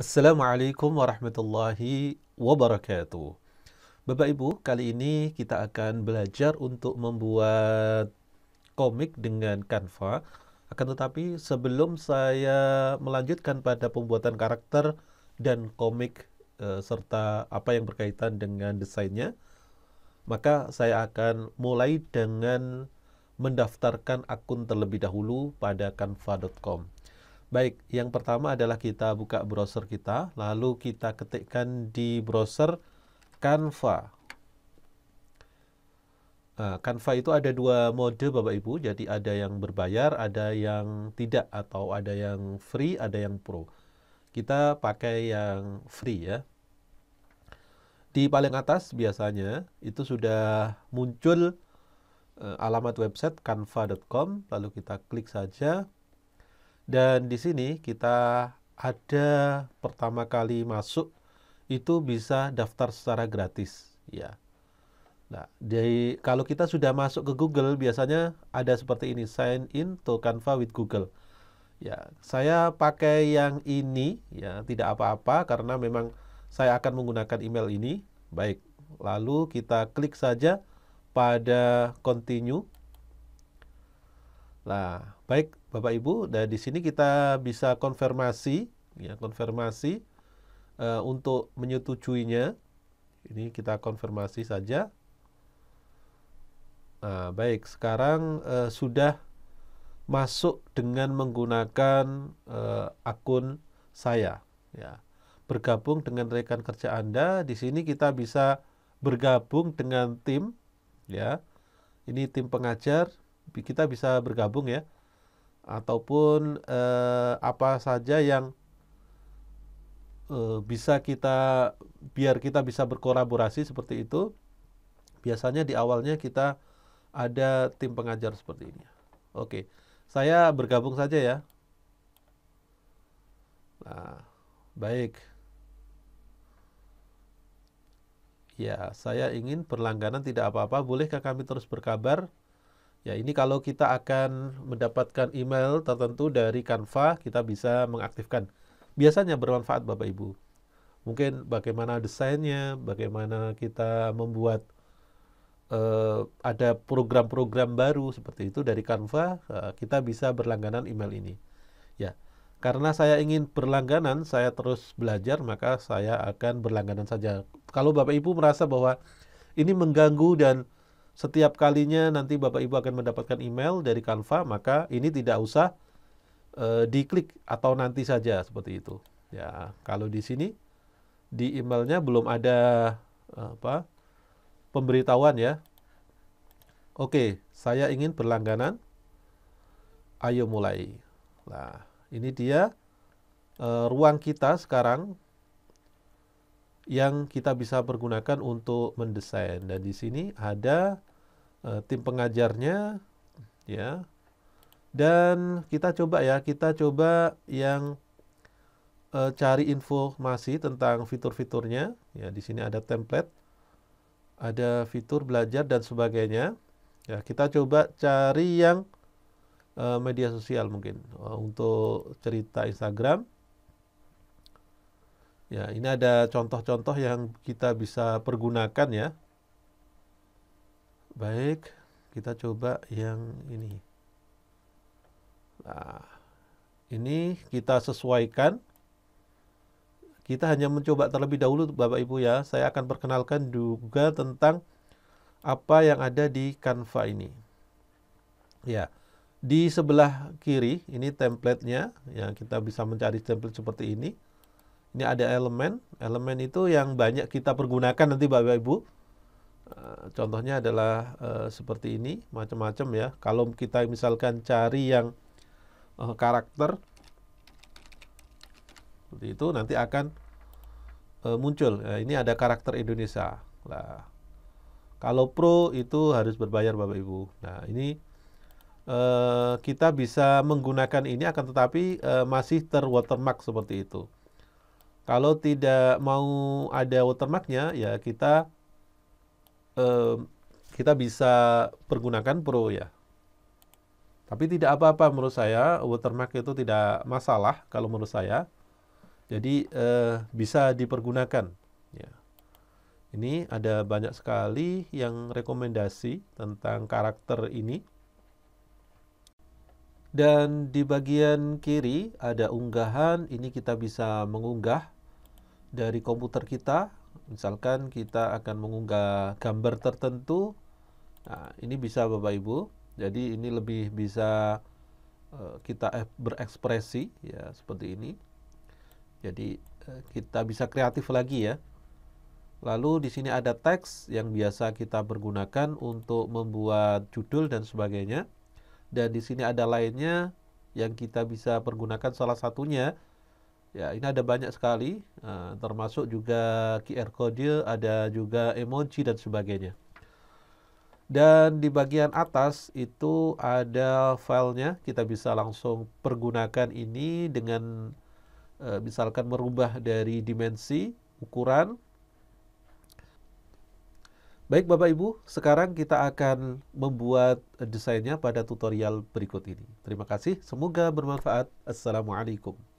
Assalamualaikum warahmatullahi wabarakatuh. Bapak Ibu, kali ini kita akan belajar untuk membuat komik dengan Canva. Akan tetapi sebelum saya melanjutkan pada pembuatan karakter dan komik e, serta apa yang berkaitan dengan desainnya, maka saya akan mulai dengan mendaftarkan akun terlebih dahulu pada canva.com. Baik, yang pertama adalah kita buka browser kita, lalu kita ketikkan di browser Canva. Nah, Canva itu ada dua mode Bapak Ibu, jadi ada yang berbayar, ada yang tidak, atau ada yang free, ada yang pro. Kita pakai yang free ya. Di paling atas biasanya itu sudah muncul eh, alamat website canva.com, lalu kita klik saja dan di sini kita ada pertama kali masuk itu bisa daftar secara gratis ya. Nah, jadi kalau kita sudah masuk ke Google biasanya ada seperti ini sign in to Canva with Google. Ya, saya pakai yang ini ya, tidak apa-apa karena memang saya akan menggunakan email ini. Baik. Lalu kita klik saja pada continue. Nah, baik Bapak Ibu, dan di sini kita bisa konfirmasi, ya konfirmasi uh, untuk menyetujuinya. Ini kita konfirmasi saja. Nah, baik, sekarang uh, sudah masuk dengan menggunakan uh, akun saya. Ya, bergabung dengan rekan kerja Anda. Di sini kita bisa bergabung dengan tim, ya. Ini tim pengajar, kita bisa bergabung ya ataupun eh, apa saja yang eh, bisa kita biar kita bisa berkolaborasi seperti itu biasanya di awalnya kita ada tim pengajar seperti ini oke saya bergabung saja ya nah baik ya saya ingin berlangganan tidak apa-apa bolehkah kami terus berkabar Ya, ini kalau kita akan mendapatkan email tertentu dari Canva, kita bisa mengaktifkan. Biasanya bermanfaat Bapak Ibu. Mungkin bagaimana desainnya, bagaimana kita membuat uh, ada program-program baru seperti itu dari Canva, uh, kita bisa berlangganan email ini. Ya. Karena saya ingin berlangganan, saya terus belajar, maka saya akan berlangganan saja. Kalau Bapak Ibu merasa bahwa ini mengganggu dan setiap kalinya nanti Bapak Ibu akan mendapatkan email dari Canva, maka ini tidak usah e, diklik atau nanti saja seperti itu. Ya, kalau di sini di emailnya belum ada eh, apa pemberitahuan ya. Oke, saya ingin berlangganan. Ayo mulai. Nah, ini dia e, ruang kita sekarang yang kita bisa pergunakan untuk mendesain. Dan di sini ada uh, tim pengajarnya ya. Dan kita coba ya, kita coba yang uh, cari informasi tentang fitur-fiturnya. Ya, di sini ada template, ada fitur belajar dan sebagainya. Ya, kita coba cari yang uh, media sosial mungkin uh, untuk cerita Instagram. Ya, ini ada contoh-contoh yang kita bisa pergunakan ya Baik, kita coba yang ini. Nah, ini kita sesuaikan. Kita hanya mencoba terlebih dahulu Bapak Ibu ya. Saya akan perkenalkan juga tentang apa yang ada di Canva ini. Ya, di sebelah kiri ini templatenya. yang kita bisa mencari template seperti ini. Ini ada elemen. Elemen itu yang banyak kita pergunakan nanti Bapak Ibu Eh, contohnya adalah e, seperti ini macam-macam ya kalau kita misalkan cari yang e, karakter seperti itu nanti akan e, muncul e, ini ada karakter Indonesia lah kalau pro itu harus berbayar bapak ibu nah ini e, kita bisa menggunakan ini akan tetapi e, masih terwatermark seperti itu kalau tidak mau ada watermarknya ya kita kita bisa pergunakan Pro ya. Tapi tidak apa-apa menurut saya, watermark itu tidak masalah kalau menurut saya. Jadi eh, bisa dipergunakan. Ya. Ini ada banyak sekali yang rekomendasi tentang karakter ini. Dan di bagian kiri ada unggahan, ini kita bisa mengunggah dari komputer kita misalkan kita akan mengunggah gambar tertentu nah, ini bisa Bapak Ibu jadi ini lebih bisa eh, kita berekspresi ya seperti ini jadi eh, kita bisa kreatif lagi ya lalu di sini ada teks yang biasa kita pergunakan untuk membuat judul dan sebagainya dan di sini ada lainnya yang kita bisa pergunakan salah satunya Ya, ini ada banyak sekali, eh, termasuk juga QR code, ada juga emoji dan sebagainya. Dan di bagian atas itu ada filenya, kita bisa langsung pergunakan ini dengan eh, misalkan merubah dari dimensi, ukuran. Baik Bapak Ibu, sekarang kita akan membuat desainnya pada tutorial berikut ini. Terima kasih, semoga bermanfaat. Assalamualaikum.